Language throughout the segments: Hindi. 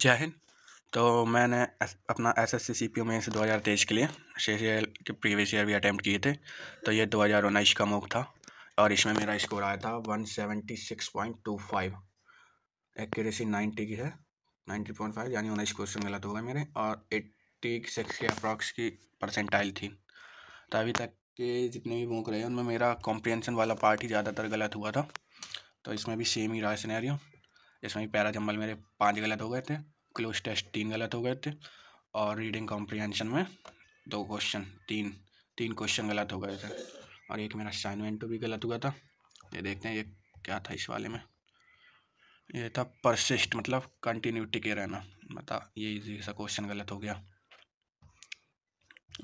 जय हिंद तो मैंने अपना S S C C P में से दो हज़ार तेईस के लिए ईयर के प्रीवियस ईयर भी अटैम्प्ट किए थे तो ये दो हज़ार उन्नीस का मोक था और इसमें मेरा स्कोर आया था one seventy six point two five accuracy ninety की है नाइन्टी पॉइंट फाइव यानी उन्नीस क्वेश्चन गलत हो गए मेरे और एट्टी सिक्स के अप्रॉक्स की परसेंटाइल थी तो अभी तक के जितने भी मोक रहे उनमें मेरा कॉम्प्रिहेंसन वाला पार्ट ही ज़्यादातर गलत हुआ था तो इसमें भी सेम ही रहा सिनेरियो जिसमें जम्बल मेरे पाँच गलत हो गए थे क्लोज टेस्ट तीन गलत हो गए थे और रीडिंग कॉम्प्रीहेंशन में दो क्वेश्चन तीन तीन क्वेश्चन गलत हो गए थे और एक मेरा असाइनमेंट भी गलत हुआ था ये देखते हैं ये क्या था इस वाले में ये था परसिस्ट मतलब कंटिन्यू टिके रहना बता ये इजी सा क्वेश्चन गलत हो गया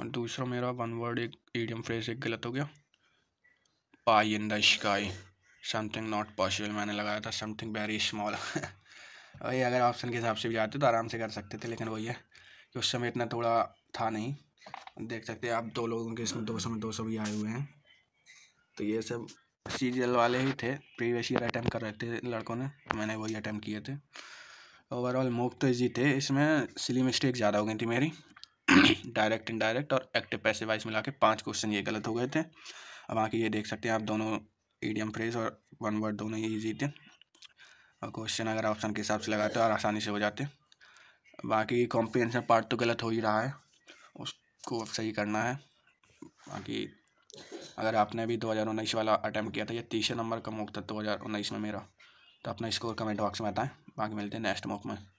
और दूसरा मेरा वन वर्ड एक ईडियम फ्रेज एक गलत हो गया pie in the sky something not possible मैंने लगाया था समथिंग वेरी स्मॉल वही अगर ऑप्शन के हिसाब से भी जाते तो आराम से कर सकते थे लेकिन वही है कि उस समय इतना थोड़ा था नहीं देख सकते आप दो लोगों के इसमें दो सौ में दो सौ भी आए हुए हैं तो ये सब सीरियल वाले ही थे प्रीवियस ईयर अटैम्प्ट कर रहे थे लड़कों ने तो मैंने वही अटैम्प्ट किए थे ओवरऑल मोक तो ईजी थे इसमें सिली मिस्टेक ज़्यादा हो गई थी मेरी डायरेक्ट इनडायरेक्ट और एक्टिव पैसे वाइज मिला के पाँच क्वेश्चन ये गलत हो गए थे अब आके ये देख सकते हैं आप दोनों ईडियम फ्रेज और वन वर्ड दोनों ही ईजी थे और क्वेश्चन अगर ऑप्शन के हिसाब से लगाते और आसानी से हो जाते बाकी कॉम्प्रीहेंशन पार्ट तो गलत हो ही रहा है उसको सही करना है बाकी अगर आपने भी दो हज़ार उन्नीस वाला अटैम्प्ट किया था या तीसरे नंबर का मौक था दो हज़ार उन्नीस में मेरा तो अपना स्कोर कमेंट बॉक्स में बताएं बाकी मिलते हैं नेक्स्ट मौक में